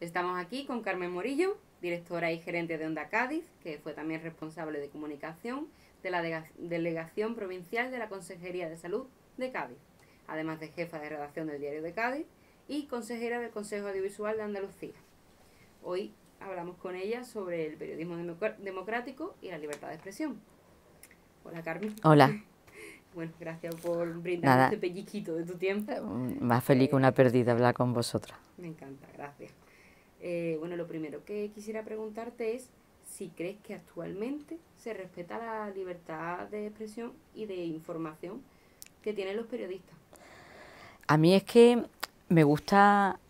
Estamos aquí con Carmen Morillo, directora y gerente de Onda Cádiz, que fue también responsable de comunicación de la Delegación Provincial de la Consejería de Salud de Cádiz, además de jefa de redacción del Diario de Cádiz y consejera del Consejo Audiovisual de Andalucía. Hoy hablamos con ella sobre el periodismo democrático y la libertad de expresión. Hola Carmen. Hola. Bueno, gracias por brindar este pelliquito de tu tiempo. Eh, más feliz que una eh, perdida hablar con vosotras. Me encanta, gracias. Eh, bueno, lo primero que quisiera preguntarte es si crees que actualmente se respeta la libertad de expresión y de información que tienen los periodistas. A mí es que me gusta,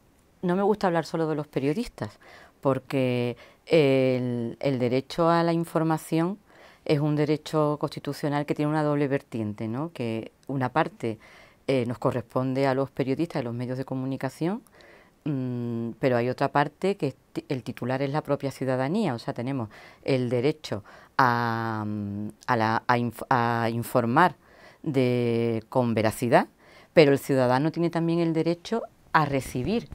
no me gusta hablar solo de los periodistas, porque el, derecho a la información es un derecho constitucional que tiene una doble vertiente, ¿no? que una parte eh, nos corresponde a los periodistas y los medios de comunicación, Mm, pero hay otra parte que el titular es la propia ciudadanía, o sea, tenemos el derecho mm, a, informar de, con veracidad, pero el ciudadano tiene también el derecho a recibir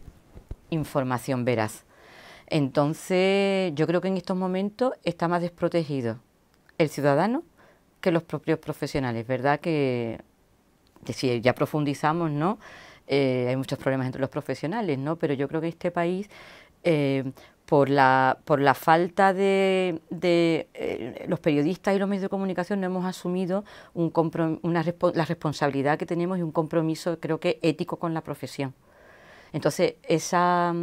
información veraz. Entonces, yo creo que en estos momentos está más desprotegido el ciudadano que los propios profesionales, ¿verdad? que si ya profundizamos, ¿no? Eh, hay muchos problemas entre los profesionales, ¿no? Pero yo creo que este país, eh, por, la, por la falta de, eh, los periodistas y los medios de comunicación, no hemos asumido una la responsabilidad que tenemos y un compromiso, creo que, ético con la profesión. Entonces, esa,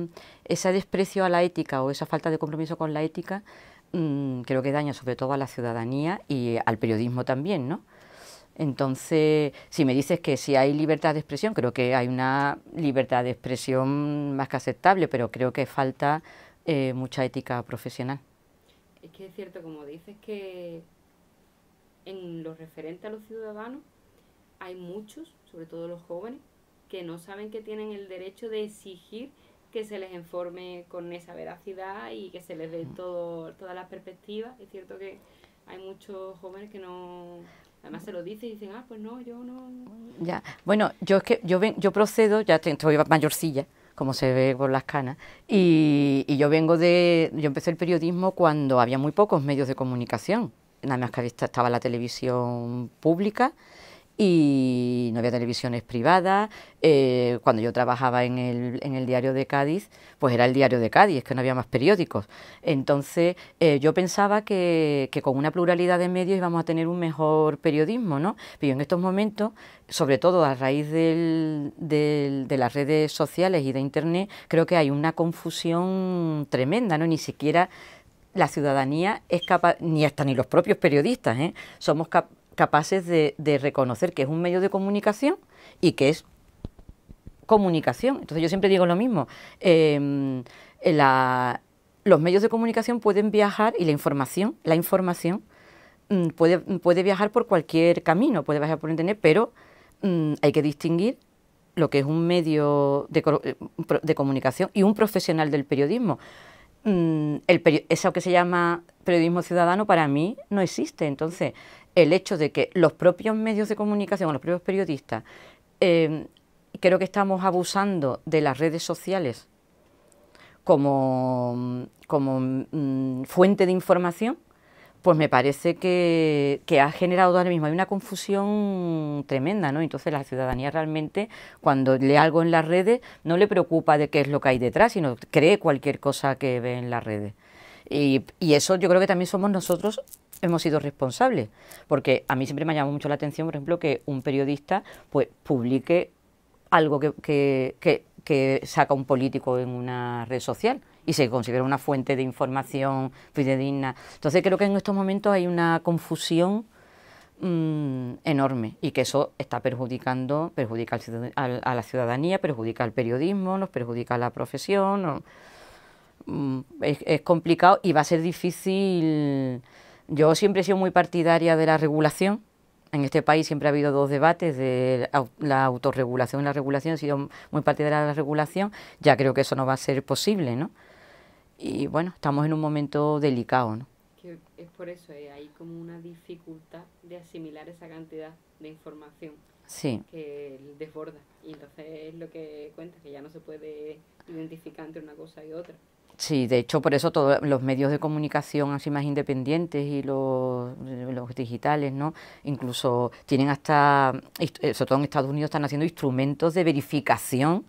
ese desprecio a la ética o esa falta de compromiso con la ética mm, creo que daña sobre todo a la ciudadanía y al periodismo también, ¿no? Entonces, si me dices que si hay libertad de expresión, creo que hay una libertad de expresión más que aceptable, pero creo que falta eh, mucha ética profesional. Es que es cierto, como dices, que en lo referente a los ciudadanos hay muchos, sobre todo los jóvenes, que no saben que tienen el derecho de exigir que se les informe con esa veracidad y que se les dé mm. todo, todas las perspectivas. Es cierto que hay muchos jóvenes que no... Además se lo dice y dicen, ah, pues no, yo no. Ya, bueno, yo es que yo ven, yo procedo, ya estoy mayorcilla, como se ve por las canas, y, y yo vengo de, yo empecé el periodismo cuando había muy pocos medios de comunicación, nada más que estaba la televisión pública y no había televisiones privadas. Eh, cuando yo trabajaba en el, en el, diario de Cádiz, pues era el diario de Cádiz, que no había más periódicos. Entonces eh, yo pensaba que, que, con una pluralidad de medios íbamos a tener un mejor periodismo, ¿no? Pero en estos momentos, sobre todo a raíz del, de las redes sociales y de Internet, creo que hay una confusión tremenda, ¿no? Ni siquiera la ciudadanía es capaz, ni hasta ni los propios periodistas, ¿eh? somos capaces capaces de, reconocer que es un medio de comunicación y que es comunicación. Entonces yo siempre digo lo mismo. Em, los medios de comunicación pueden viajar y la información, la información mm, puede, viajar por cualquier camino, puede viajar por internet, pero mm, hay que distinguir lo que es un medio de, eh, comunicación y un profesional del periodismo. Mm, el, eso que se llama periodismo ciudadano para mí no existe. Entonces, el hecho de que los propios medios de comunicación, los propios periodistas, em, creo que estamos abusando de las redes sociales como, como mm, fuente de información, pues me parece que, ha generado ahora mismo, hay una confusión tremenda, ¿no? Entonces la ciudadanía realmente cuando lee algo en las redes no le preocupa de qué es lo que hay detrás, sino cree cualquier cosa que ve en las redes. y eso yo creo que también somos nosotros hemos sido responsables. Porque a mí siempre me ha llamado mucho la atención, por ejemplo, que un periodista pues publique algo que, saca un político en una red social y se considera una fuente de información fidedigna. Entonces creo que en estos momentos hay una confusión mm, enorme y que eso está perjudicando, perjudica a la ciudadanía, perjudica al periodismo, nos perjudica a la profesión. Mm, es complicado y va a ser difícil yo siempre he sido muy partidaria de la regulación. En este país siempre ha habido dos debates de la autorregulación y la regulación. He sido muy partidaria de la regulación. Ya creo que eso no va a ser posible, ¿no? Y bueno, estamos en un momento delicado, ¿no? Es por eso, eh, hay como una dificultad de asimilar esa cantidad de información que desborda. Y entonces es lo que cuenta, que ya no se puede identificar entre una cosa y otra. Sí, de hecho, por eso todos los medios de comunicación así más independientes y los, eh, digitales, ¿no? Incluso tienen hasta, eh, sobre todo en Estados Unidos, están haciendo instrumentos de verificación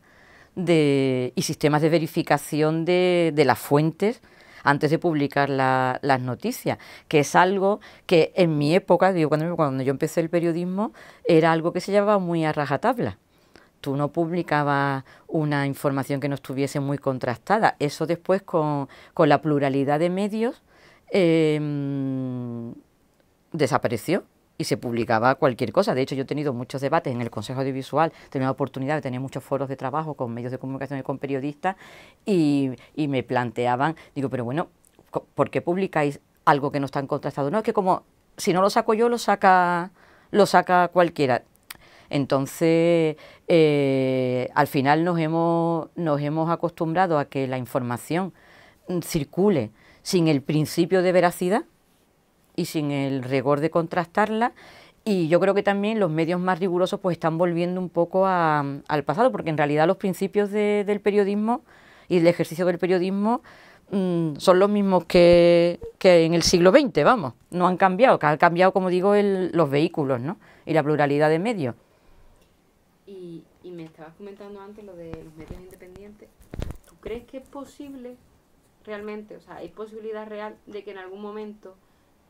de, y sistemas de verificación de, de las fuentes antes de publicar las noticias, que es algo que en mi época, digo, cuando, cuando yo empecé el periodismo, era algo que se llamaba muy a rajatabla tú no publicabas una información que no estuviese muy contrastada. Eso después con, con la pluralidad de medios em, desapareció y se publicaba cualquier cosa. De hecho, yo he tenido muchos debates en el Consejo Audiovisual, he tenido la oportunidad de tener muchos foros de trabajo con medios de comunicación y con periodistas y, y me planteaban, digo, pero bueno, ¿por qué publicáis algo que no está en contrastado? No, es que como si no lo saco yo, lo saca, lo saca cualquiera. Entonces, eh, al final nos hemos, nos hemos acostumbrado a que la información mm, circule sin el principio de veracidad y sin el rigor de contrastarla. Y yo creo que también los medios más rigurosos pues están volviendo un poco al pasado, porque en realidad los principios del periodismo y el ejercicio del periodismo mm, son los mismos que, en el siglo XX, vamos, no han cambiado, que han cambiado, como digo, los vehículos ¿no? y la pluralidad de medios. Y, y me estabas comentando antes lo de los medios independientes. ¿Tú crees que es posible realmente? O sea, ¿hay posibilidad real de que en algún momento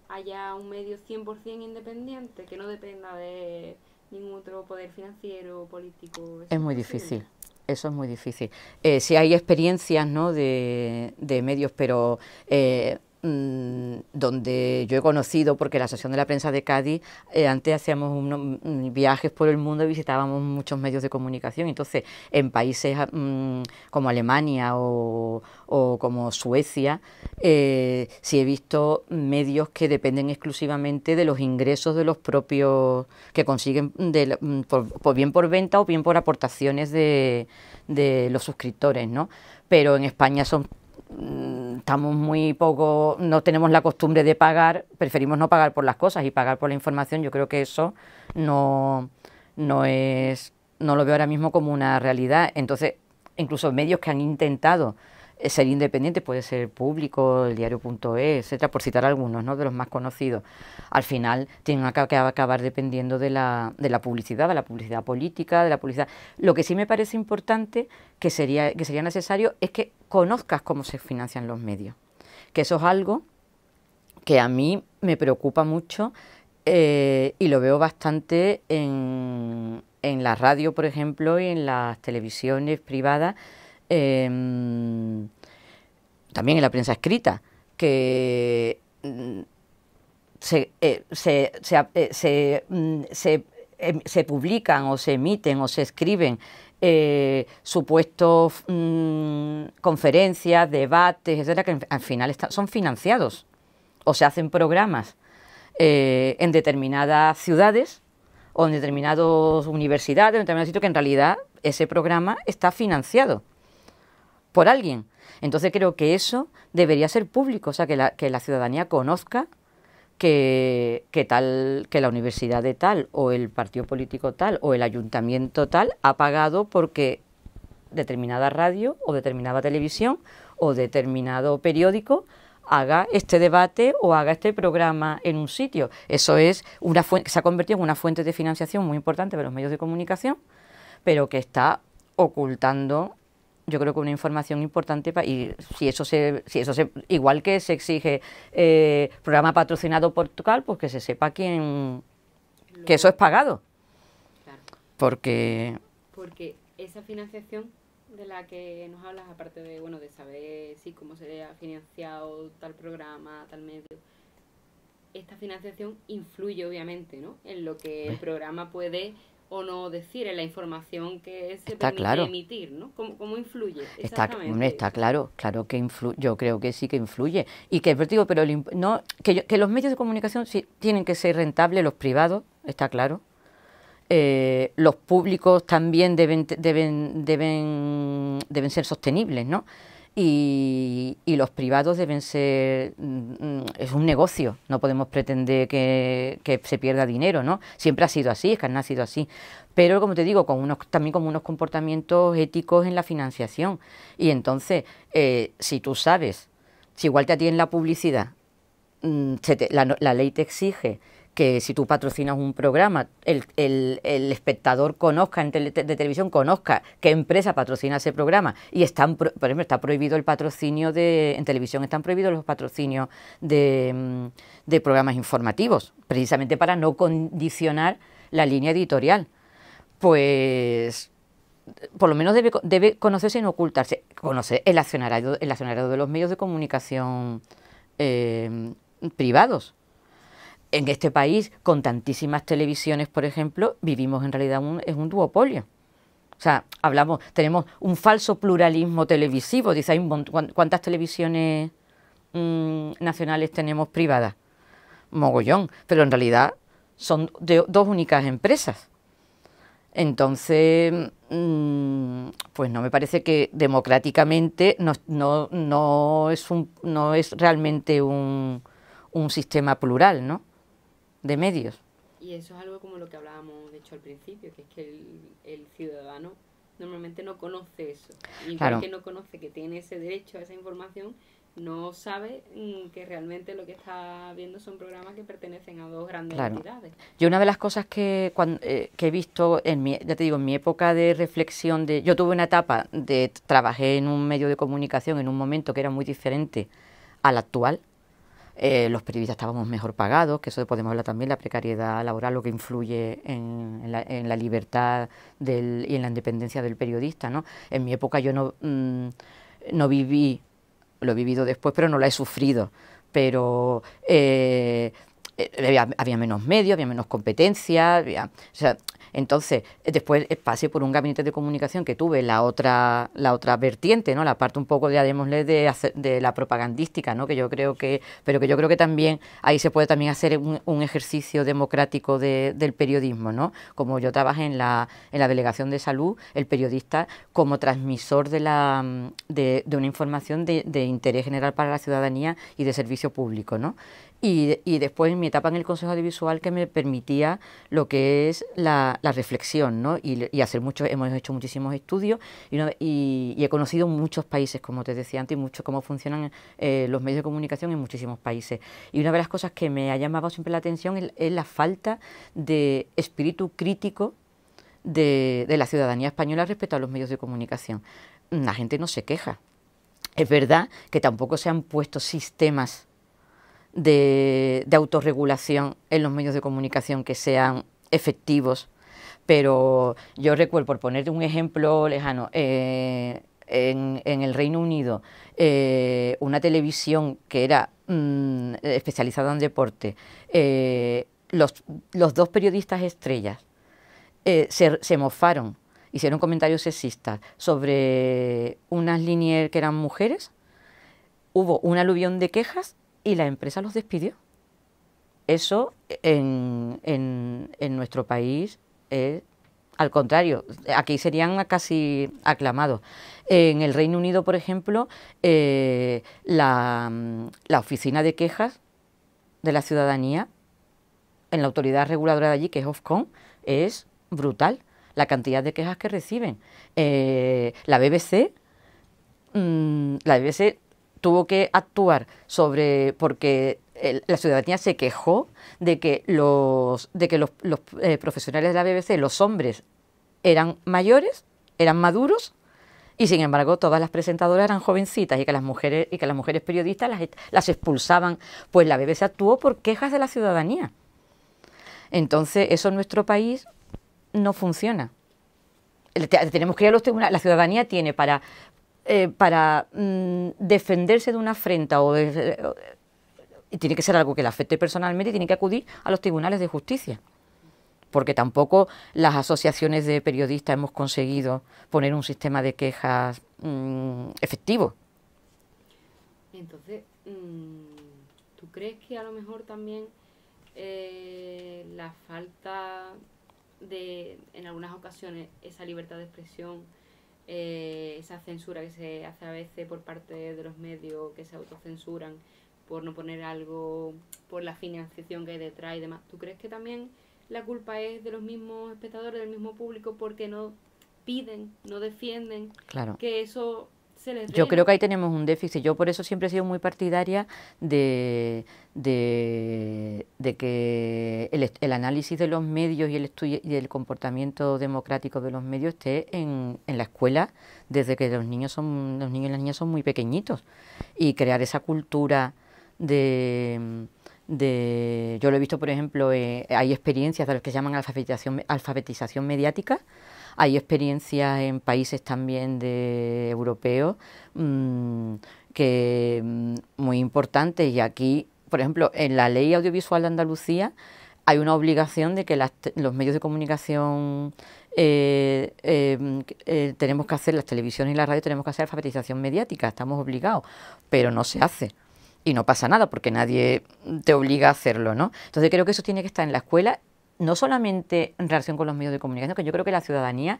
haya un medio 100% independiente que no dependa de ningún otro poder financiero, político? Es, muy difícil. Eso es muy difícil. Eh, si sí hay experiencias ¿no? de, de medios, pero eh, Mm, donde yo he conocido, porque la Asociación de la Prensa de Cádiz, eh, antes hacíamos unos mm, viajes por el mundo y visitábamos muchos medios de comunicación. Entonces, en países ah, mm, como Alemania o, o como Suecia, eh, sí he visto medios que dependen exclusivamente de los ingresos de los propios, que consiguen bien por venta o bien por aportaciones de, de los suscriptores, ¿no? Pero en España son Mm, estamos muy poco, no tenemos la costumbre de pagar, preferimos no pagar por las cosas y pagar por la información. Yo creo que eso no, es, no lo veo ahora mismo como una realidad. Entonces, incluso medios que han intentado eh, ser independiente, puede ser público, el diario.es, etcétera, por citar algunos ¿no? de los más conocidos, al final tienen que acabar dependiendo de la, de la publicidad, de la publicidad política, de la publicidad. Lo que sí me parece importante que sería, que sería necesario es que conozcas cómo se financian los medios, que eso es algo que a mí me preocupa mucho eh, y lo veo bastante en, en la radio, por ejemplo, y en las televisiones privadas eh, también en la prensa escrita, que mm, eh, se, se, eh, se, mm, se, em, se publican o se emiten o se escriben eh, supuestos mm, conferencias, debates, etcétera, que al final son financiados o se hacen programas eh, en determinadas ciudades o en determinadas universidades, en determinados sitios, que en realidad ese programa está financiado por alguien. Entonces creo que eso debería ser público, o sea, que la, que la ciudadanía conozca que, tal, que la universidad de tal, o el partido político tal, o el ayuntamiento tal, ha pagado porque determinada radio, o determinada televisión, o determinado periódico haga este debate o haga este programa en un sitio. Eso es una fuente, se ha convertido en una fuente de financiación muy importante para los medios de comunicación, pero que está ocultando yo creo que una información importante y si eso se, eso igual que se exige eh, programa patrocinado por pues que se sepa quién que eso es pagado. Porque porque esa financiación de la que nos hablas, aparte de bueno de saber sí cómo se ha financiado tal programa, tal medio, esta financiación influye obviamente, ¿no? En lo que el programa puede o no decir en la información que se está permite emitir, ¿no? ¿Cómo, influye? Está, está claro, claro que influye, yo creo que sí que influye. Y que, digo, pero no, que, que, los medios de comunicación sí, tienen que ser rentables, los privados, está claro. Eh, los públicos también deben, deben, deben, deben ser sostenibles, ¿no? Y, los privados deben ser, mm, mm, es un negocio, no podemos pretender que, se pierda dinero, ¿no? Siempre ha sido así, es que han nacido así. Pero como te digo, con unos, también con unos comportamientos éticos en la financiación. Y entonces, eh, si tú sabes, si igual te atienden la publicidad, mm, la ley te exige que si tú patrocinas un programa, el, el, espectador conozca en de televisión, conozca qué empresa patrocina ese programa. Y están, por ejemplo, está prohibido el patrocinio de, en televisión están prohibidos los patrocinios de, mm, de programas informativos, precisamente para no condicionar la línea editorial. Pues por lo menos debe, debe conocerse y no ocultarse, conocer el accionario, el accionario de los medios de comunicación eh, privados en este país, con tantísimas televisiones, por ejemplo, vivimos en realidad un, es un duopolio. O sea, hablamos, tenemos un falso pluralismo televisivo. Dice, ¿cuántas televisiones mm, nacionales tenemos privadas? Mogollón, pero en realidad son de, dos únicas empresas. Entonces, mm, pues no me parece que democráticamente no, es, realmente un, un sistema plural, ¿no? de medios. Y eso es algo como lo que hablábamos, de hecho, al principio, que es que el, ciudadano normalmente no conoce eso. Y claro. que no conoce que tiene ese derecho a esa información, no sabe mm, que realmente lo que está viendo son programas que pertenecen a dos grandes entidades. Yo una de las cosas que, cuando, eh, que he visto, en mi, ya te digo, en mi época de reflexión, de, yo tuve una etapa de, trabajé en un medio de comunicación en un momento que era muy diferente al actual, eh, los periodistas estábamos mejor pagados, que eso podemos hablar también, la precariedad laboral, lo que influye en, la, libertad y en la independencia del periodista. En mi época yo no, mm, no viví, lo he vivido después, pero no la he sufrido. Pero eh, eh, había, menos medios, había menos competencia, entonces, eh, después eh, pasé por un gabinete de comunicación que tuve la otra, la otra vertiente, ¿no? La parte un poco, de de, de la propagandística, ¿no? Que yo creo que, pero que yo creo que también ahí se puede también hacer un, ejercicio democrático de, del periodismo, ¿no? Como yo trabajé en la, en la delegación de salud, el periodista como transmisor de la de, una información de, de interés general para la ciudadanía y de servicio público, ¿no? Y, después mi etapa en el Consejo Audiovisual que me permitía lo que es la, reflexión, ¿no? Y, hacer mucho, hemos hecho muchísimos estudios y, he conocido muchos países, como te decía antes, mucho cómo funcionan eh, los medios de comunicación en muchísimos países. Y una de las cosas que me ha llamado siempre la atención es, la falta de espíritu crítico de, de la ciudadanía española respecto a los medios de comunicación. La gente no se queja. Es verdad que tampoco se han puesto sistemas de, autorregulación en los medios de comunicación que sean efectivos. Pero yo recuerdo, por poner un ejemplo lejano, eh, en, el Reino Unido eh, una televisión que era mm, especializada en deporte, eh, los, dos periodistas estrellas se, se, mofaron, hicieron comentarios sexistas sobre unas líneas que eran mujeres, hubo un aluvión de quejas y la empresa los despidió. Eso en, nuestro país es al contrario, aquí serían casi aclamados. En el Reino Unido, por ejemplo, eh, la, oficina de quejas de la ciudadanía en la autoridad reguladora de allí, que es Ofcom, es brutal la cantidad de quejas que reciben. Eh, la BBC, mm, la BBC tuvo que actuar sobre porque la ciudadanía se quejó de que los de que los, eh, profesionales de la BBC, los hombres eran mayores, eran maduros y sin embargo todas las presentadoras eran jovencitas y que las mujeres y que las mujeres periodistas las, las expulsaban, pues la BBC actuó por quejas de la ciudadanía. Entonces, eso en nuestro país no funciona tenemos que ir a los tribunales. La ciudadanía tiene para, eh, para mm, defenderse de una afrenta o y tiene que ser algo que le afecte personalmente y tiene que acudir a los tribunales de justicia. Porque tampoco las asociaciones de periodistas hemos conseguido poner un sistema de quejas mm, efectivo. Entonces, mm, ¿tú crees que a lo mejor también eh, la falta de, en algunas ocasiones, esa libertad de expresión eh, esa censura que se hace a veces por parte de los medios que se autocensuran por no poner algo, por la financiación que hay detrás y demás. ¿Tú crees que también la culpa es de los mismos espectadores, del mismo público, porque no piden, no defienden que eso yo creo que ahí tenemos un déficit. Yo por eso siempre he sido muy partidaria de, que el, análisis de los medios y el estudio y comportamiento democrático de los medios esté en, la escuela desde que los niños son los niños y las niñas son muy pequeñitos y crear esa cultura de yo lo he visto, por ejemplo, eh, hay experiencias de los que llaman alfabetización, alfabetización mediática, hay experiencias en países también de europeos mm, que mm, muy importantes y aquí, por ejemplo, en la ley audiovisual de Andalucía hay una obligación de que los medios de comunicación eh, em, eh, tenemos que hacer, las televisiones y la radio tenemos que hacer alfabetización mediática, estamos obligados, pero no se hace y no pasa nada porque nadie te obliga a hacerlo, ¿no? Entonces creo que eso tiene que estar en la escuela no solamente en relación con los medios de comunicación, que yo creo que la ciudadanía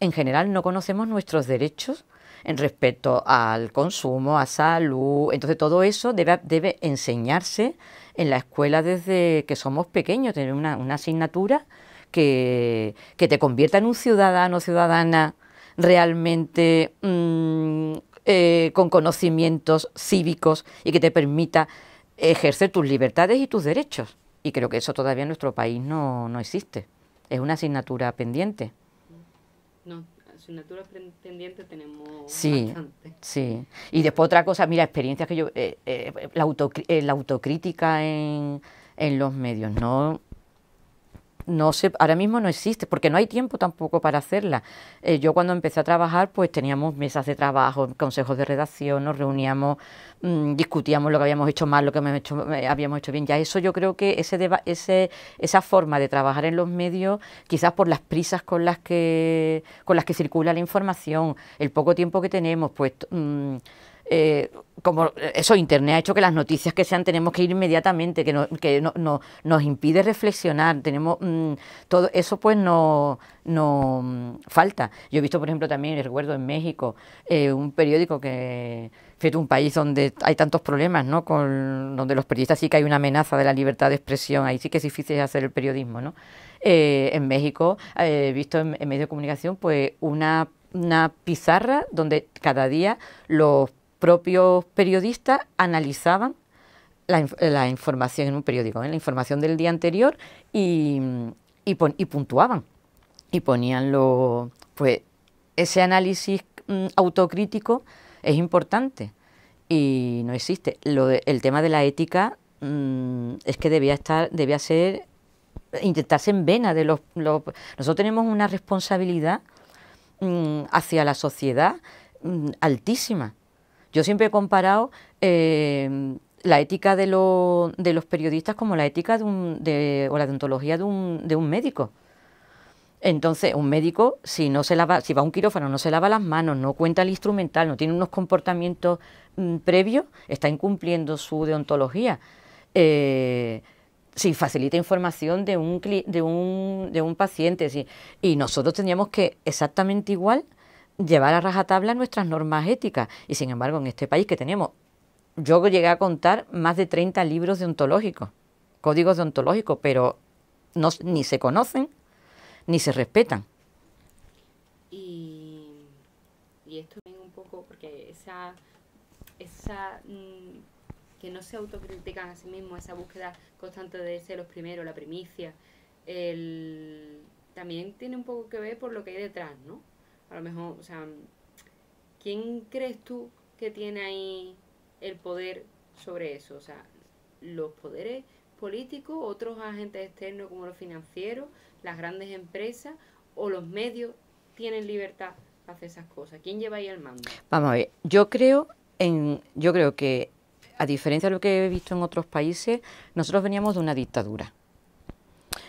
en general no conocemos nuestros derechos en respecto al consumo, a salud. Entonces todo eso debe, enseñarse en la escuela desde que somos pequeños, tener una, asignatura que, que, te convierta en un ciudadano, ciudadana realmente mm, eh, con conocimientos cívicos y que te permita ejercer tus libertades y tus derechos. Y creo que eso todavía en nuestro país no, existe. Es una asignatura pendiente. No, asignatura pendiente tenemos sí, bastante. Sí, y después otra cosa, mira, experiencias que yo... Eh, eh, la, eh, la, autocrítica en, en los medios, ¿no? no sé, ahora mismo no existe, porque no hay tiempo tampoco para hacerla. Eh, yo cuando empecé a trabajar, pues teníamos mesas de trabajo, consejos de redacción, nos reuníamos, mm, discutíamos lo que habíamos hecho mal, lo que habíamos hecho, eh, bien. Ya eso yo creo que ese, esa forma de trabajar en los medios, quizás por las prisas con las que, con las que circula la información, el poco tiempo que tenemos, pues mm, eh, como eh, eso, Internet ha hecho que las noticias que sean tenemos que ir inmediatamente, que, no, que no, nos impide reflexionar, tenemos mm, todo eso pues no, mm, falta. Yo he visto, por ejemplo, también, recuerdo en México, eh, un periódico que, fíjate, un país donde hay tantos problemas, ¿no? Con, donde los periodistas sí que hay una amenaza de la libertad de expresión, ahí sí que es difícil hacer el periodismo, ¿no? en México he visto en, en medios de comunicación pues una, una pizarra donde cada día los propios periodistas analizaban la, información en un periódico, en ¿eh? la información del día anterior y, mm, y, puntuaban y ponían lo, pues ese análisis mm, autocrítico es importante y no existe. el tema de la ética mm, es que debía estar, debía ser, intentarse en vena de los, nosotros tenemos una responsabilidad hacia la sociedad altísima yo siempre he comparado em, la ética de, los periodistas como la ética de un, o la deontología de un, médico. Entonces, un médico, si no se lava, si va a un quirófano, no se lava las manos, no cuenta el instrumental, no tiene unos comportamientos mm, previos, está incumpliendo su deontología. Eh, si facilita información de un, de un, de un paciente. y nosotros tendríamos que, exactamente igual, llevar a rajatabla nuestras normas éticas. Y sin embargo, en este país que tenemos, yo llegué a contar más de 30 libros deontológicos, códigos deontológicos, pero no, ni se conocen ni se respetan. Y, esto también un poco, porque esa, esa mm, que no se autocritican a sí mismos, esa búsqueda constante de ser los primeros, la primicia, el, también tiene un poco que ver por lo que hay detrás, ¿no? a lo mejor, o sea, ¿quién crees tú que tiene ahí el poder sobre eso? O sea, los poderes políticos, otros agentes externos como los financieros, las grandes empresas o los medios tienen libertad para hacer esas cosas. ¿Quién lleva ahí el mando? Vamos a ver, yo creo en yo creo que a diferencia de lo que he visto en otros países, nosotros veníamos de una dictadura.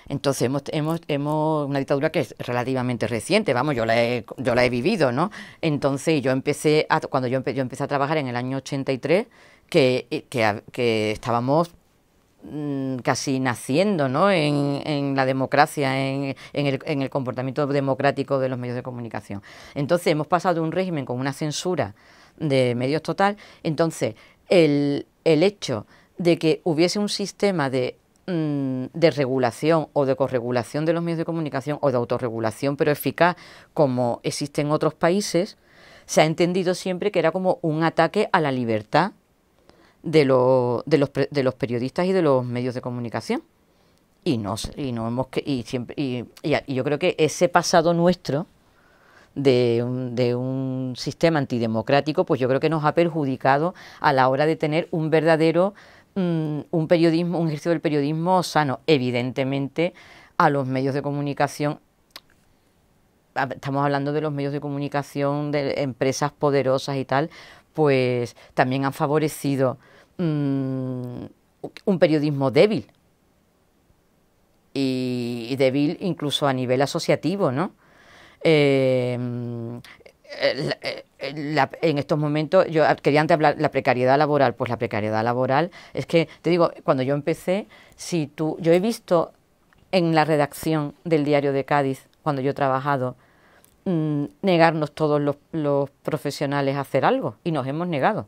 Entonces hemos, hemos, una dictadura que es relativamente reciente, vamos, yo la he, yo la he vivido, ¿no? Entonces yo empecé, a, cuando yo, empecé a trabajar en el año 83, eh, ah, que, estábamos mm, casi naciendo ¿no? en, la democracia, en, el, comportamiento democrático de los medios de comunicación. Entonces hemos pasado de un régimen con una censura de medios total, entonces el hecho de que hubiese un sistema de Mm, de regulación o de corregulación de los medios de comunicación o de autorregulación, pero eficaz, como existe en otros países, se ha entendido siempre que era como un ataque a la libertad de, de, los, de los periodistas y de los medios de comunicación. Y no, y no hemos y siempre y, yo creo que ese pasado nuestro de de un sistema antidemocrático, pues yo creo que nos ha perjudicado a la hora de tener un verdadero Mm, un periodismo, un ejercicio del periodismo sano. Evidentemente, a los medios de comunicación, estamos hablando de los medios de comunicación de empresas poderosas y tal, pues también han favorecido mm, un periodismo débil. Y, débil incluso a nivel asociativo, ¿no? Eh, eh, eh, en estos momentos, yo quería antes hablar la precariedad laboral, pues la precariedad laboral es que, te digo, cuando yo empecé, si tú, yo he visto en la redacción del diario de Cádiz, cuando yo he trabajado, mm, negarnos todos los, profesionales a hacer algo, y nos hemos negado,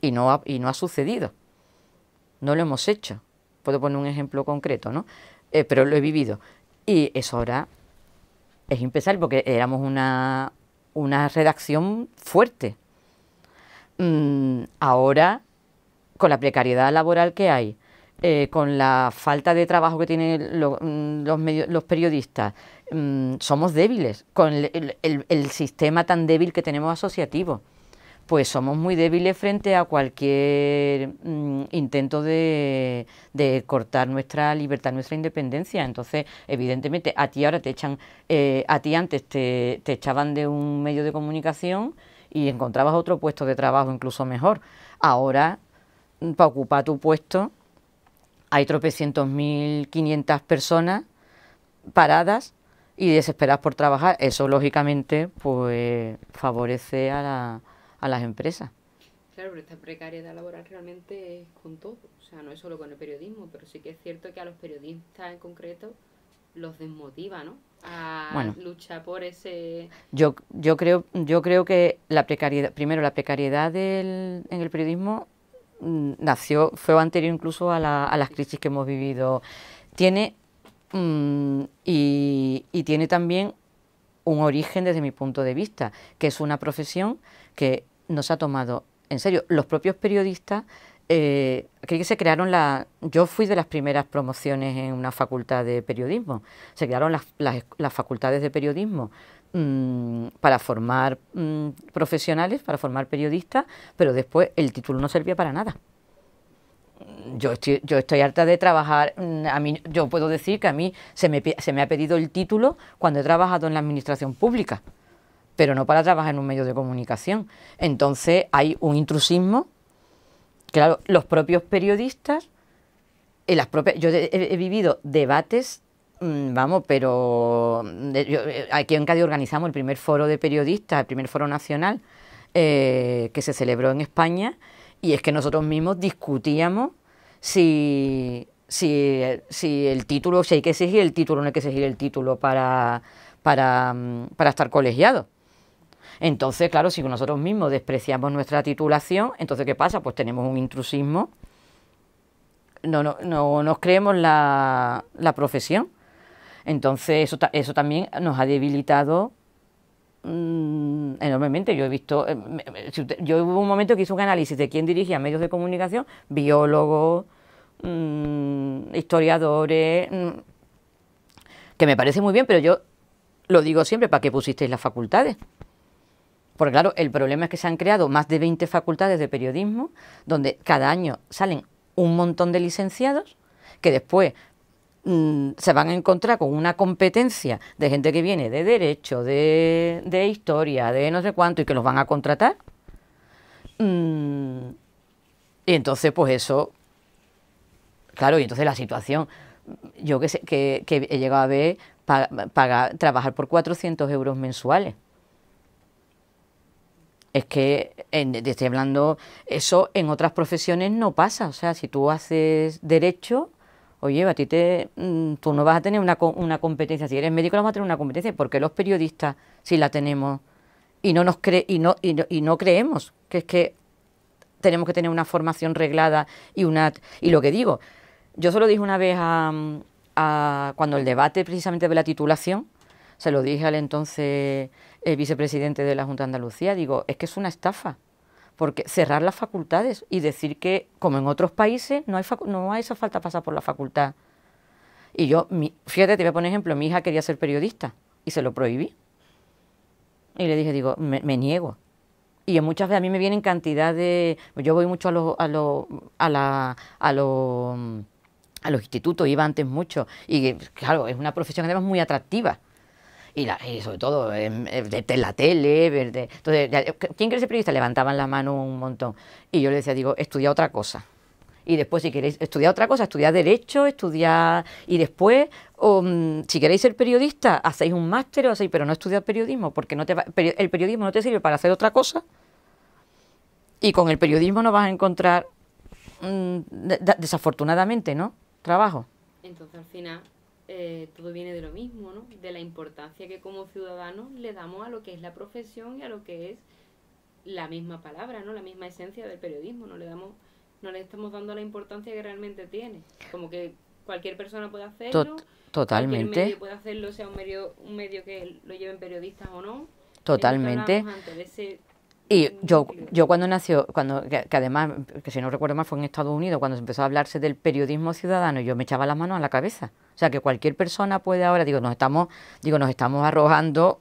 y no ha, y no ha sucedido, no lo hemos hecho. Puedo poner un ejemplo concreto, ¿no? Eh, pero lo he vivido. Y eso ahora es impensable porque éramos una, una redacción fuerte. Mm, ahora, con la precariedad laboral que hay, eh, con la falta de trabajo que tienen mm, los, periodistas, mm, somos débiles con el sistema tan débil que tenemos asociativo pues somos muy débiles frente a cualquier mm, intento de, de, cortar nuestra libertad, nuestra independencia. Entonces, evidentemente, a ti ahora te echan, eh, a ti antes te, te echaban de un medio de comunicación y encontrabas otro puesto de trabajo incluso mejor. Ahora, mm, para ocupar tu puesto, hay tropecientos mil, quinientas personas paradas y desesperadas por trabajar. Eso, lógicamente, pues favorece a la a las empresas. Claro, pero esta precariedad laboral realmente es con todo, o sea, no es solo con el periodismo, pero sí que es cierto que a los periodistas en concreto los desmotiva, ¿no? A luchar por ese Yo yo creo yo creo que la precariedad, primero la precariedad en el periodismo mm, nació fue anterior incluso a, las crisis que hemos vivido. Tiene mm, y tiene también un origen desde mi punto de vista, que es una profesión que nos ha tomado, en serio, los propios periodistas, eh, que se crearon la... Yo fui de las primeras promociones en una facultad de periodismo, se crearon las, facultades de periodismo mm, para formar mm, profesionales, para formar periodistas, pero después el título no servía para nada. Yo estoy, yo estoy, harta de trabajar. Mm, a mí, yo puedo decir que a mí se me, se me ha pedido el título cuando he trabajado en la administración pública pero no para trabajar en un medio de comunicación. Entonces hay un intrusismo. Claro, los propios periodistas, en eh, las propias, yo he, vivido debates mm, vamos, pero eh, aquí en Cádiz organizamos el primer foro de periodistas, el primer foro nacional eh, que se celebró en España, y es que nosotros mismos discutíamos si, si, si el título, si hay que exigir el título o no hay que exigir el título para, para, mm, para estar colegiado. Entonces, claro, si nosotros mismos despreciamos nuestra titulación, entonces ¿qué pasa? Pues tenemos un intrusismo, no, no, no nos creemos la, la profesión. Entonces, eso, eso también nos ha debilitado mm, enormemente. Yo he visto, eh, yo hubo un momento que hice un análisis de quién dirigía medios de comunicación, biólogos, mm, historiadores, mm, que me parece muy bien, pero yo lo digo siempre, ¿para qué pusisteis las facultades? Porque claro, el problema es que se han creado más de 20 facultades de periodismo, donde cada año salen un montón de licenciados que después mm, se van a encontrar con una competencia de gente que viene de derecho, de, historia, de no sé cuánto, y que los van a contratar. Mm, y entonces, pues eso, claro, y entonces la situación, yo que, sé, que, he llegado a ver, trabajar por 400 euros mensuales es que en, te estoy hablando, eso en otras profesiones no pasa. O sea, si tú haces derecho, oye, a ti te, mm, tú no vas a tener una, una competencia. Si eres médico, no vas a tener una competencia. Porque los periodistas si la tenemos? Y no, nos y, no, y, no, creemos que es que tenemos que tener una formación reglada y una y lo que digo yo se lo dije una vez a, a, cuando el debate precisamente de la titulación se lo dije al entonces el eh, vicepresidente de la Junta de Andalucía, digo, es que es una estafa. Porque cerrar las facultades y decir que, como en otros países, no, hay no esa falta pasar por la facultad. Y yo, fíjate, te voy a poner ejemplo, mi hija quería ser periodista y se lo prohibí. Y le dije, digo, me, niego. Y muchas veces a mí me vienen cantidad de... Yo voy mucho a los... A los a, la, a los a los institutos, iba antes mucho, y claro, es una profesión además muy atractiva y, sobre todo en, em, em, la tele. Verde. Entonces, eh, ¿quién quiere ser periodista? Levantaban la mano un montón. Y yo le decía, digo, estudia otra cosa. Y después, si queréis estudiar otra cosa, estudiar Derecho, estudiar. Y después, mm, si queréis ser periodista, hacéis un máster o hacéis, pero no estudia periodismo, porque no te el periodismo no te sirve para hacer otra cosa. Y con el periodismo no vas a encontrar, mm, desafortunadamente, ¿no? Trabajo. Entonces, al final, eh, todo viene de lo mismo, ¿no? De la importancia que como ciudadanos le damos a lo que es la profesión y a lo que es la misma palabra, ¿no? La misma esencia del periodismo, no le damos no le estamos dando la importancia que realmente tiene, como que cualquier persona puede hacerlo, totalmente. Cualquier medio puede hacerlo, sea un medio un medio que lo lleven periodistas o no. Totalmente. Y yo, yo cuando nació, cuando, que, además, que si no recuerdo mal, fue en Estados Unidos, cuando se empezó a hablarse del periodismo ciudadano, yo me echaba las manos a la cabeza. O sea, que cualquier persona puede ahora, digo, nos estamos, digo, nos estamos arrojando,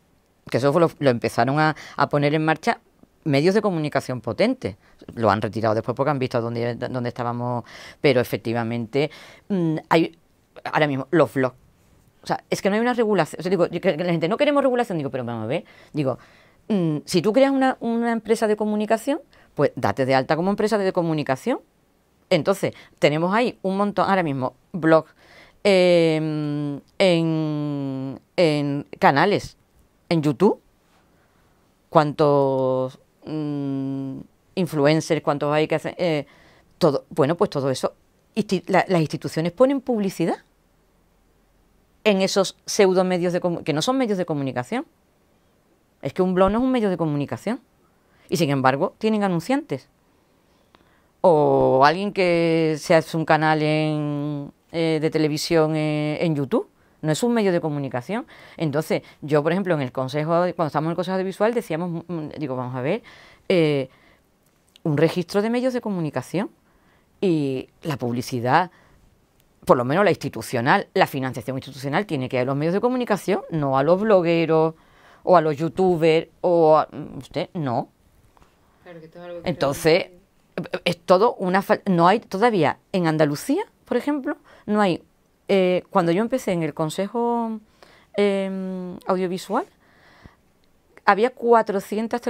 que eso lo, empezaron a, a poner en marcha medios de comunicación potentes. Lo han retirado después porque han visto dónde, dónde estábamos, pero efectivamente mm, hay ahora mismo los blogs. O sea, es que no hay una regulación. O sea, digo, la gente no queremos regulación, digo, pero vamos a ver, digo, Mm, si tú creas una, empresa de comunicación, pues date de alta como empresa de comunicación. Entonces, tenemos ahí un montón, ahora mismo, blogs, em, en, canales, en YouTube. ¿Cuántos mm, influencers, cuántos hay que hacer? Eh, todo, bueno, pues todo eso. las instituciones ponen publicidad en esos pseudo medios de que no son medios de comunicación. Es que un blog no es un medio de comunicación. Y sin embargo, tienen anunciantes. O alguien que se hace un canal en, eh, de televisión eh, en YouTube. No es un medio de comunicación. Entonces, yo, por ejemplo, en el consejo, cuando estábamos en el consejo visual, decíamos, mm, mm, digo, vamos a ver, eh, un registro de medios de comunicación y la publicidad, por lo menos la institucional, la financiación institucional tiene que ir a los medios de comunicación, no a los blogueros, o a los youtubers o a mm, usted no. Entonces, es todo una No hay todavía en Andalucía, por ejemplo, no hay. Eh, cuando yo empecé en el Consejo em, Audiovisual, había 400,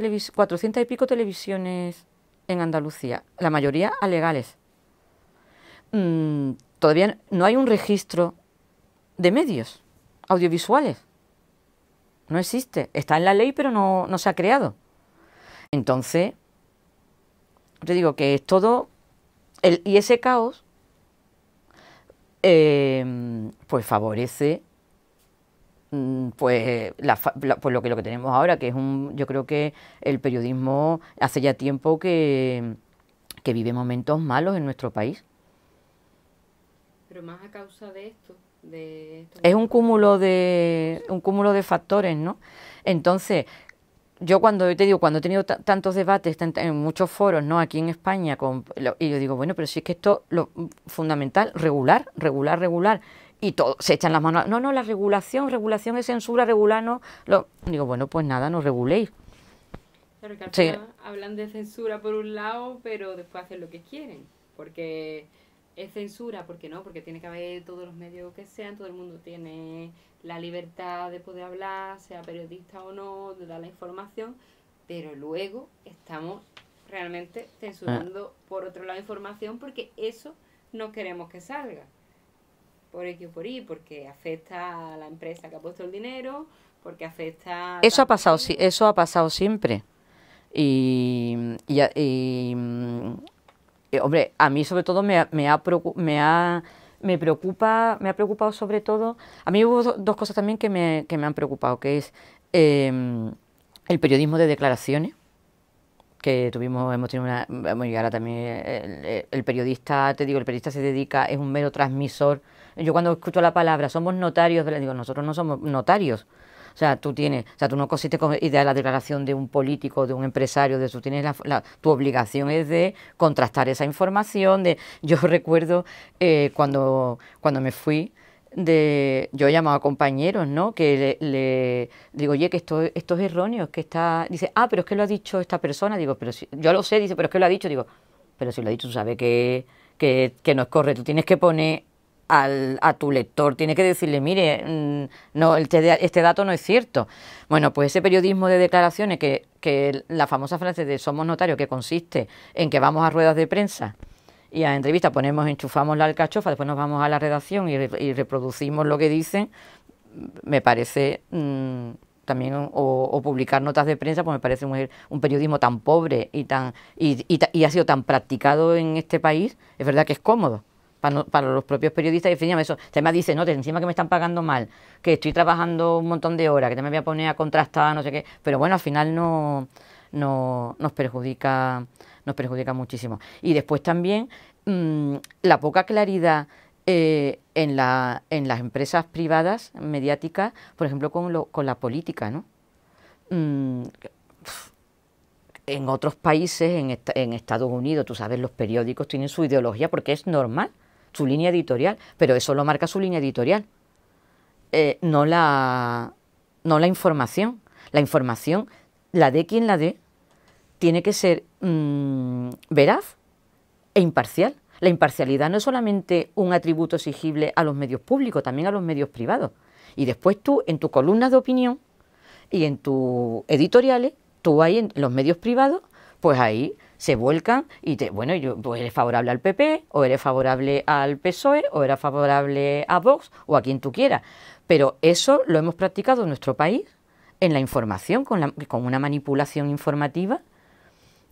y pico televisiones en Andalucía, la mayoría alegales. Mm, todavía no hay un registro de medios audiovisuales. No existe. Está en la ley, pero no, se ha creado. Entonces, te digo que es todo. y ese caos, em, pues favorece mm, pues, pues lo, que, lo que tenemos ahora, que es un. Yo creo que el periodismo hace ya tiempo que vive momentos malos en nuestro país. Pero más a causa de esto es un cúmulo de un cúmulo de factores, ¿no? Entonces, yo cuando te digo, cuando he tenido tantos debates en muchos foros, ¿no? Aquí en España, con, y yo digo, bueno, pero si es que esto lo fundamental, regular, regular, regular. Y todo, se echan las manos. No, no, la regulación, regulación es censura, regular no. Lo, digo, bueno, pues nada, no reguléis. hablan de censura por un lado, pero después hacen lo que quieren. Porque es censura, porque no, porque tiene que haber todos los medios que sean, todo el mundo tiene la libertad de poder hablar, sea periodista o no, de dar la información, pero luego estamos realmente censurando ah. por otro lado información porque eso no queremos que salga. Por X o por Y, porque afecta a la empresa que ha puesto el dinero, porque afecta... Eso ha pasado, eso ha pasado siempre. y, mm, eh, hombre, a mí sobre todo me, ha, me, me, ha, preocupa, me ha preocupado sobre todo, a mí hubo dos cosas también que me, que me han preocupado, que es em, el periodismo de declaraciones, que tuvimos, hemos tenido una, vamos a ahora también, eh, el, el, periodista, te digo, el periodista se dedica, es un mero transmisor. Yo cuando escucho la palabra, somos notarios, digo, nosotros no somos notarios, o sea, tú tienes, o sea, tú no consiste con idea de la declaración de un político, de un empresario, de tú tienes tu obligación es de contrastar esa información. De, yo recuerdo eh, cuando, cuando me fui, de yo he llamado a compañeros, ¿no? Que le, digo, oye, que esto, esto es erróneo, que está, dice, ah, pero es que lo ha dicho esta persona, digo, pero si, yo lo sé, dice, pero es que lo ha dicho, digo, pero si lo ha dicho, tú sabes que, que, que no es correcto, tienes que poner al, a tu lector, tiene que decirle, mire, mm, no, este, este, dato no es cierto. Bueno, pues ese periodismo de declaraciones, que, que la famosa frase de somos notarios, que consiste en que vamos a ruedas de prensa y a entrevistas, ponemos, enchufamos la alcachofa, después nos vamos a la redacción y, reproducimos lo que dicen, me parece mm, también, o, publicar notas de prensa, pues me parece un, periodismo tan pobre y, tan, y, y ha sido tan practicado en este país, es verdad que es cómodo para, los propios periodistas y defendían eso. me dice, no, encima que me están pagando mal, que estoy trabajando un montón de horas, que te me voy a poner a contrastar, no sé qué. Pero bueno, al final no, nos perjudica nos perjudica muchísimo. Y después también mm, la poca claridad eh, en, la, en las empresas privadas mediáticas, por ejemplo, con, lo, con la política, ¿no? Mm, en otros países, en Estados Unidos, tú sabes, los periódicos tienen su ideología porque es normal su línea editorial, pero eso lo marca su línea editorial, eh, no, la, no la información. La información, la de quien la dé, tiene que ser mm, veraz e imparcial. La imparcialidad no es solamente un atributo exigible a los medios públicos, también a los medios privados. Y después tú, en tus columnas de opinión y en tus editoriales, tú ahí en los medios privados, pues ahí se vuelcan y te, bueno, yo, eres favorable al PP, o eres favorable al PSOE, e, o eres favorable a Vox, o a quien tú quieras. Pero eso lo hemos practicado en nuestro país, en la información, con, con una manipulación informativa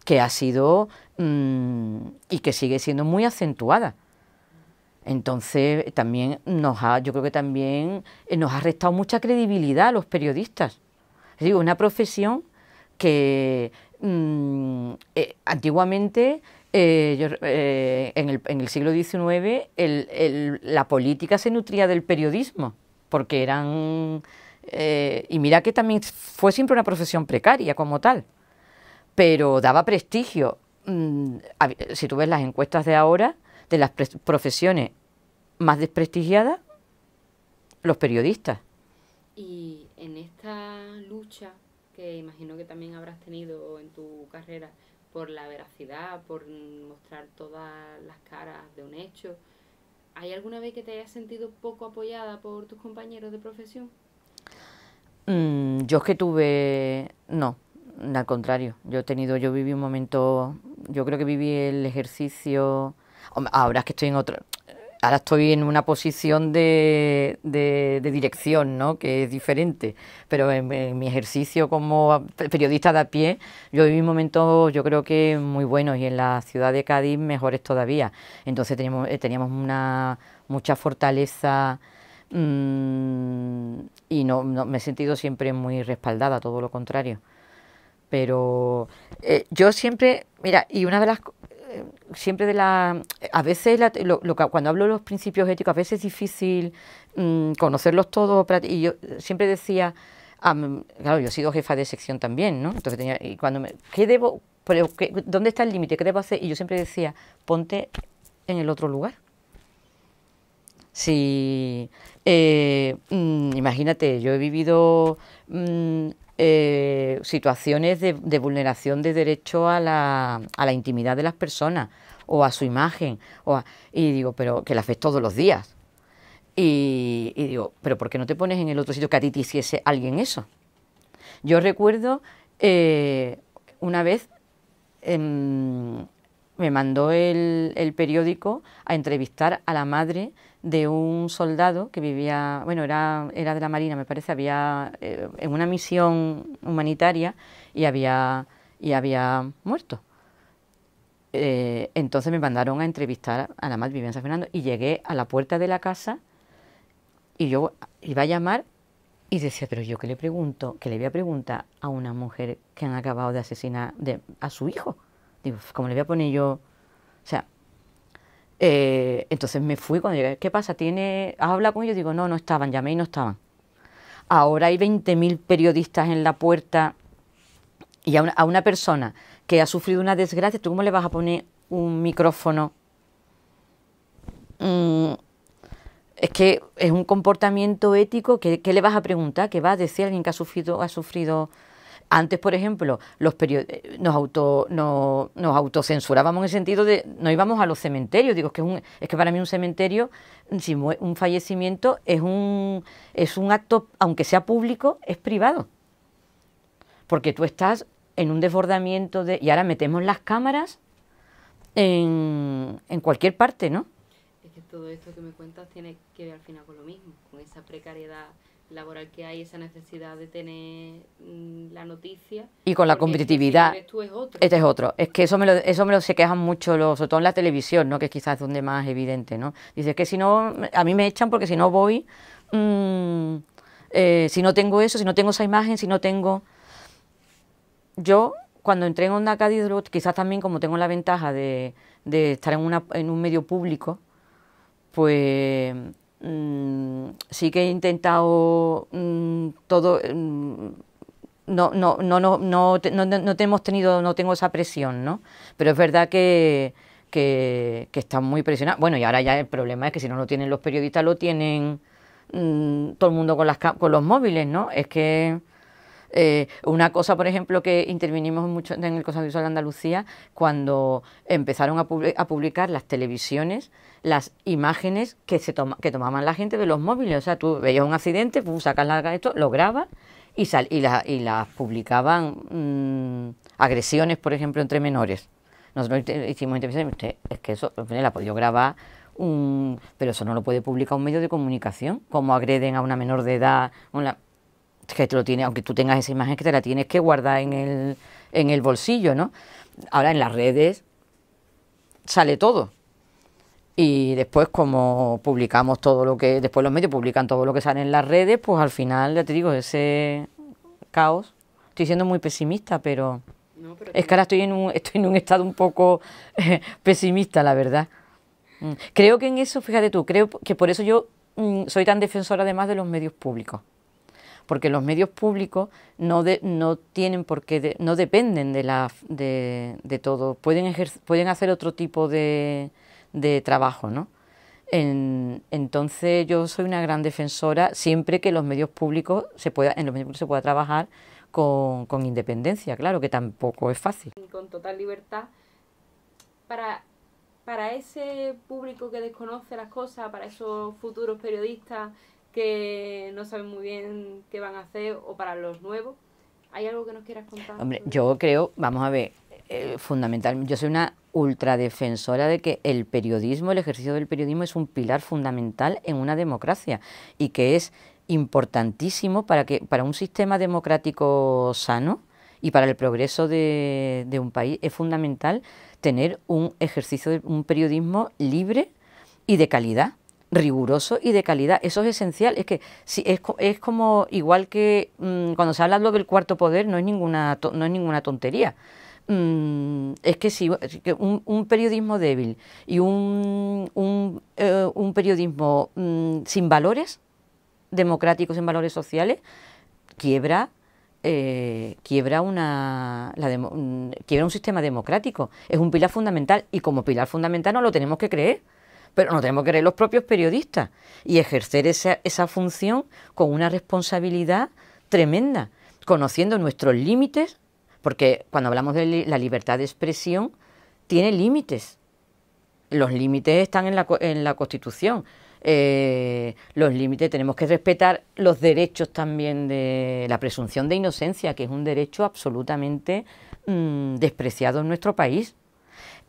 que ha sido mm, y que sigue siendo muy acentuada. Entonces, también nos ha, yo creo que también eh, nos ha restado mucha credibilidad a los periodistas. Es decir, una profesión que Mm, eh, antiguamente, eh, eh, en, el, siglo XIX, la política se nutría del periodismo, porque eran... y mira que también fue siempre una profesión precaria como tal, pero daba prestigio. Mm, si tú ves las encuestas de ahora, de las profesiones más desprestigiadas, los periodistas. Y en esta lucha que imagino que también habrás tenido en tu carrera por la veracidad, por mostrar todas las caras de un hecho. ¿Hay alguna vez que te hayas sentido poco apoyada por tus compañeros de profesión? Mm, yo es que tuve... No, al contrario. Yo he tenido, yo viví un momento, yo creo que viví el ejercicio... Ahora es que estoy en otro ahora estoy en una posición de, de, dirección, ¿no? que es diferente, pero en, mi ejercicio como periodista de a pie, yo viví momentos, yo creo que muy buenos, y en la ciudad de Cádiz mejores todavía. Entonces teníamos, eh, teníamos una mucha fortaleza mm, y no, me he sentido siempre muy respaldada, todo lo contrario. Pero eh, yo siempre, mira, y una de las siempre de la... A veces, lo, cuando hablo de los principios éticos, a veces es difícil mm, conocerlos todos. Y yo siempre decía, claro, yo he sido jefa de sección también, ¿no? Entonces tenía, y cuando me, ¿qué debo, ¿dónde está el límite? ¿Qué debo hacer? Y yo siempre decía, ponte en el otro lugar. Si, eh, mm, imagínate, yo he vivido mm, eh, situaciones de, vulneración de derecho a la, a la, intimidad de las personas o a su imagen. y digo, pero que las ves todos los días. Y, digo, pero ¿por qué no te pones en el otro sitio que a ti te hiciese alguien eso? Yo recuerdo eh, una vez em, me mandó el periódico a entrevistar a la madre de un soldado que vivía, bueno, era, era de la Marina, me parece, había eh, en una misión humanitaria y había, y había muerto. Eh, entonces me mandaron a entrevistar a la Madre San Fernando y llegué a la puerta de la casa y yo iba a llamar y decía, pero yo qué le pregunto, que le voy a preguntar a una mujer que han acabado de asesinar a su hijo. Digo, ¿cómo le voy a poner yo eh, entonces me fui cuando llegué. ¿Qué pasa? ¿Tiene, ¿Has hablado con ellos? Digo, no, no estaban, llamé y no estaban. Ahora hay 20.000 periodistas en la puerta y a una, a una, persona que ha sufrido una desgracia, ¿tú cómo le vas a poner un micrófono? Mm, es que es un comportamiento ético que, ¿qué le vas a preguntar, qué va a decir alguien que ha sufrido, ha sufrido antes, por ejemplo, los eh, nos, auto, nos autocensurábamos en el sentido de no íbamos a los cementerios. Digo, es que, es, que para mí un cementerio, si un fallecimiento es un, es un acto, aunque sea público, es privado. Porque tú estás en un desbordamiento de... Y ahora metemos las cámaras en, en cualquier parte, ¿no? Es que todo esto que me cuentas tiene que ver al final con lo mismo, con esa precariedad laboral que hay, esa necesidad de tener mm, la noticia. Y con la competitividad. Este, es otro. es que eso me lo, eso me lo se quejan mucho, sobre todo en la televisión, ¿no? que quizás donde más evidente. ¿no? Dices que si no, a mí me echan porque si no voy, mm, eh, si no tengo eso, si no tengo esa imagen, si no tengo... Yo, cuando entré en Onda Cádiz, quizás también como tengo la ventaja de, de estar en, una, en un medio público, pues Mm, sí que he intentado mm, todo... Mm, no, no, no, no, no, tenido, no tengo esa presión, ¿no? Pero es verdad que, que, están muy presionados. Bueno, y ahora ya el problema es que si no lo tienen los periodistas, lo tienen todo el mundo con, las, con los móviles, ¿no? Es que eh, una cosa, por ejemplo, que intervinimos mucho en el Consejo de Andalucía cuando empezaron a, publicar las televisiones las imágenes que se toma, que tomaban la gente de los móviles. O sea, tú veías un accidente, sacas la, esto, lo grabas y, y, y las publicaban mm, agresiones, por ejemplo, entre menores. Nosotros hicimos intervención usted, es que eso, la ha podido grabar, un, pero eso no lo puede publicar un medio de comunicación, como agreden a una menor de edad que te lo tiene aunque tú tengas esa imagen, que te la tienes que guardar en el, en el bolsillo, ¿no? Ahora en las redes sale todo. Y después, como publicamos todo lo que, después los medios publican todo lo que sale en las redes, pues al final, ya te digo, ese caos. Estoy siendo muy pesimista, pero, es que ahora estoy en un, estoy en un estado un poco eh, pesimista, la verdad. Mm. Creo que en eso, fíjate tú, creo que por eso yo mm, soy tan defensora además de los medios públicos porque los medios públicos no, no tienen por no dependen de, la, de, todo, pueden, pueden hacer otro tipo de, de trabajo, ¿no? entonces yo soy una gran defensora siempre que los medios públicos se pueda, en los medios públicos se pueda trabajar con, con independencia, claro que tampoco es fácil. con total libertad para, para ese público que desconoce las cosas, para esos futuros periodistas que no saben muy bien qué van a hacer o para los nuevos. ¿Hay algo que nos quieras contar? Hombre, yo creo, vamos a ver, eh, fundamental, yo soy una ultradefensora de que el periodismo, el ejercicio del periodismo es un pilar fundamental en una democracia y que es importantísimo para que para un sistema democrático sano y para el progreso de, de un país es fundamental tener un ejercicio, un periodismo libre y de calidad riguroso y de calidad. Eso es esencial. Es que si, es, es como igual que mm, cuando se habla lo del cuarto poder, no es ninguna, no es ninguna tontería. Mm, es que si un, periodismo débil y un, un, eh, periodismo mm, sin valores democráticos, sin valores sociales, quiebra eh, quiebra, una, quiebra un sistema democrático. Es un pilar fundamental y como pilar fundamental no lo tenemos que creer pero no tenemos que ser los propios periodistas y ejercer esa, esa función con una responsabilidad tremenda, conociendo nuestros límites, porque cuando hablamos de la libertad de expresión, tiene límites. Los límites están en la, en la Constitución. Eh, los límites, tenemos que respetar los derechos también de la presunción de inocencia, que es un derecho absolutamente mm, despreciado en nuestro país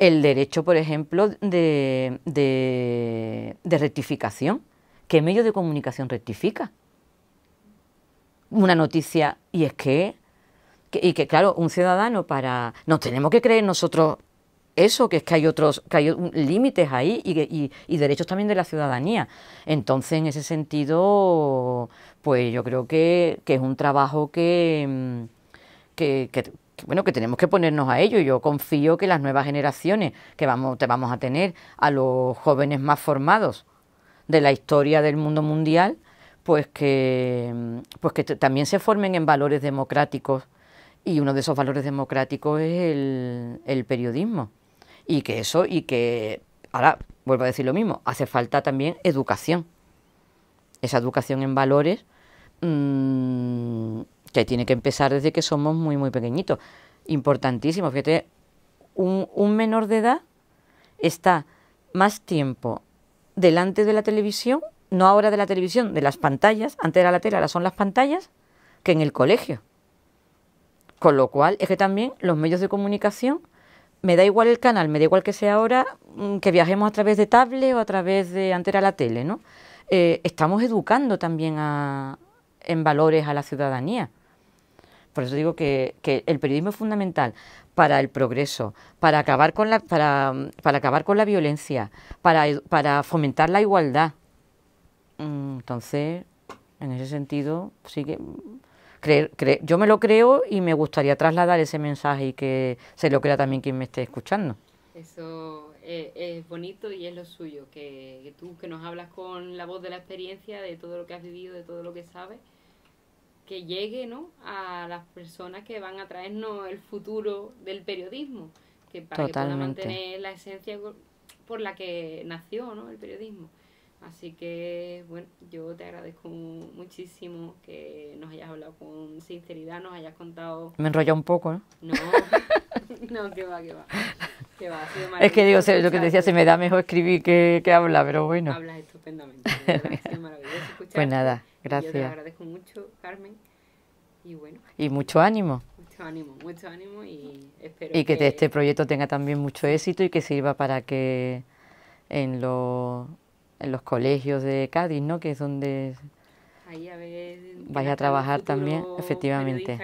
el derecho, por ejemplo, de, de, rectificación. ¿Qué medio de comunicación rectifica? Una noticia, y es que, y que claro, un ciudadano para... Nos tenemos que creer nosotros eso, que es que hay otros, que hay límites ahí y, y, derechos también de la ciudadanía. Entonces, en ese sentido, pues yo creo que, que es un trabajo que, mm, que, bueno, que tenemos que ponernos a ello. Yo confío que las nuevas generaciones que vamos, te vamos a tener, a los jóvenes más formados de la historia del mundo mundial, pues que, pues que también se formen en valores democráticos. Y uno de esos valores democráticos es el, el periodismo. Y que eso, y que, ahora vuelvo a decir lo mismo, hace falta también educación. Esa educación en valores mm, que tiene que empezar desde que somos muy, muy pequeñitos. Importantísimo, fíjate, un, menor de edad está más tiempo delante de la televisión, no ahora de la televisión, de las pantallas, antes era la tele, ahora son las pantallas, que en el colegio. Con lo cual es que también los medios de comunicación, me da igual el canal, me da igual que sea ahora, mm, que viajemos a través de tablet o a través de antes era la tele, ¿no? Eh, estamos educando también en valores a la ciudadanía. Por eso digo que, el periodismo es fundamental para el progreso, para acabar con la, para, acabar con la violencia, para, fomentar la igualdad. Mm, entonces, en ese sentido, sí que creer, yo me lo creo y me gustaría trasladar ese mensaje y que se lo crea también quien me esté escuchando. Eso eh, es, bonito y es lo suyo, que, que, tú que nos hablas con la voz de la experiencia, de todo lo que has vivido, de todo lo que sabes, que llegue ¿no? a las personas que van a traernos el futuro del periodismo, que para mantener la esencia por la que nació ¿no? el periodismo. Así que, bueno, yo te agradezco muchísimo que nos hayas hablado con sinceridad, nos hayas contado... Me enrolla un poco, ¿no? No, que va, que va. va, es que digo, lo que decía, se me da mejor escribir que, que hablar, pero bueno. Hablas estupendamente, maravilloso escuchar. Pues nada. Gracias. Y yo agradezco mucho, Carmen. Y bueno. Y mucho ánimo. Mucho ánimo, mucho ánimo y espero. Y que, este proyecto tenga también mucho éxito y que sirva para que en los, en los colegios de Cádiz, ¿no? Que es donde ahí a ver vaya a trabajar también efectivamente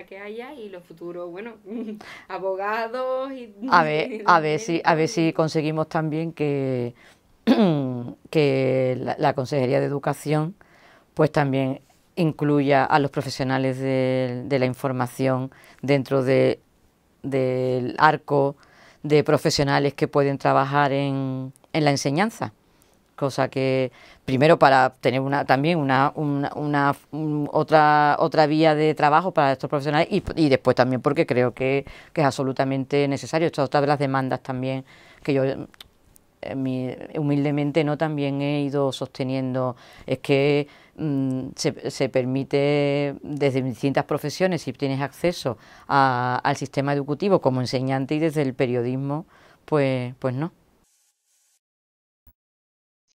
a ver a ver si a ver si conseguimos también que que la consejería de educación pues también incluya a los profesionales de, la información dentro de, del arco de profesionales que pueden trabajar en, en la enseñanza cosa que primero para tener una también una, otra otra vía de trabajo para estos profesionales y, después también porque creo que, es absolutamente necesario Estas es otra de las demandas también que yo eh, humildemente no también he ido sosteniendo es que Mm, se, se, permite desde distintas profesiones si tienes acceso al sistema educativo como enseñante y desde el periodismo, pues, pues no.